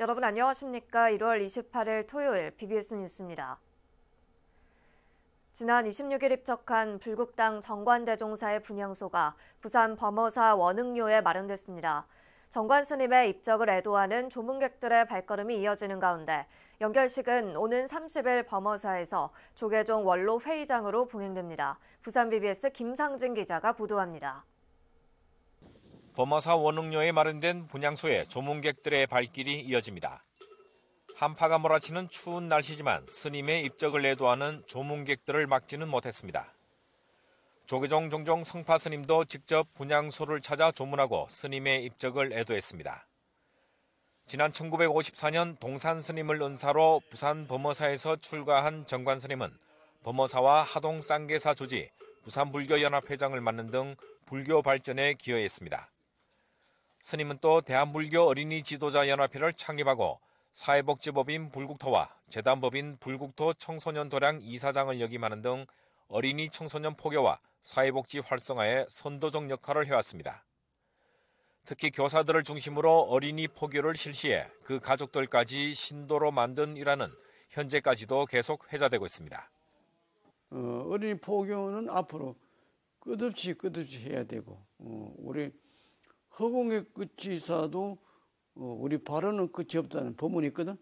여러분 안녕하십니까? 1월 28일 토요일 BBS 뉴스입니다. 지난 26일 입적한 불국당 정관대종사의 분향소가 부산 범어사 원흥료에 마련됐습니다. 정관 스님의 입적을 애도하는 조문객들의 발걸음이 이어지는 가운데 연결식은 오는 30일 범어사에서 조계종 원로 회의장으로 봉행됩니다. 부산 BBS 김상진 기자가 보도합니다. 범어사 원흥로에 마련된 분향소에 조문객들의 발길이 이어집니다. 한파가 몰아치는 추운 날씨지만 스님의 입적을 내도하는 조문객들을 막지는 못했습니다. 조계종 종종 성파 스님도 직접 분향소를 찾아 조문하고 스님의 입적을 애도했습니다. 지난 1954년 동산 스님을 은사로 부산 범어사에서 출가한 정관 스님은 범어사와 하동 쌍계사 조지, 부산불교연합회장을 맡는 등 불교 발전에 기여했습니다. 스님은 또 대한불교 어린이 지도자 연합회를 창립하고 사회복지법인 불국토와 재단법인 불국토 청소년 도량 이사장을 역임하는 등 어린이 청소년 포교와 사회복지 활성화에 선도적 역할을 해왔습니다. 특히 교사들을 중심으로 어린이 포교를 실시해 그 가족들까지 신도로 만든 일화는 현재까지도 계속 회자되고 있습니다. 어, 어린이 포교는 앞으로 끝없이 끝없이 해야 되고 어, 우리 허공의 끝이 있어도 어, 우리 발언은 끝이 없다는 법문이 있거든.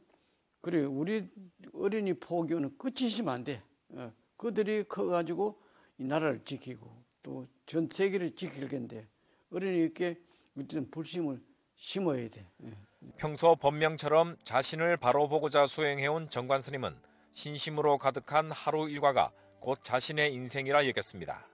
그래 우리 어린이 포교는 끝이 있면안 돼. 어, 그들이 커가지고 이 나라를 지키고 또 전 세계를 지킬 건데 어린이께 일단 불심을 심어야 돼. 예. 평소 법명처럼 자신을 바로 보고자 수행해온 정관 스님은 신심으로 가득한 하루 일과가 곧 자신의 인생이라 여겼습니다.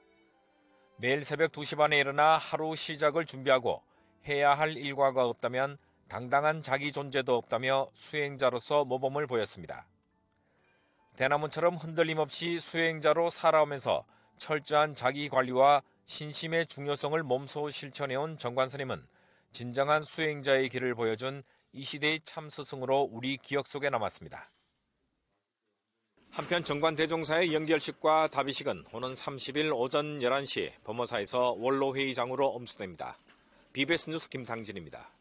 매일 새벽 2시 반에 일어나 하루 시작을 준비하고 해야 할 일과가 없다면 당당한 자기 존재도 없다며 수행자로서 모범을 보였습니다. 대나무처럼 흔들림 없이 수행자로 살아오면서 철저한 자기 관리와 신심의 중요성을 몸소 실천해온 정관스님은 진정한 수행자의 길을 보여준 이 시대의 참스승으로 우리 기억 속에 남았습니다. 한편 정관 대종사의 연결식과 답의식은 오는 30일 오전 11시 법무사에서 원로회의장으로 엄수됩니다. BBS 뉴스 김상진입니다.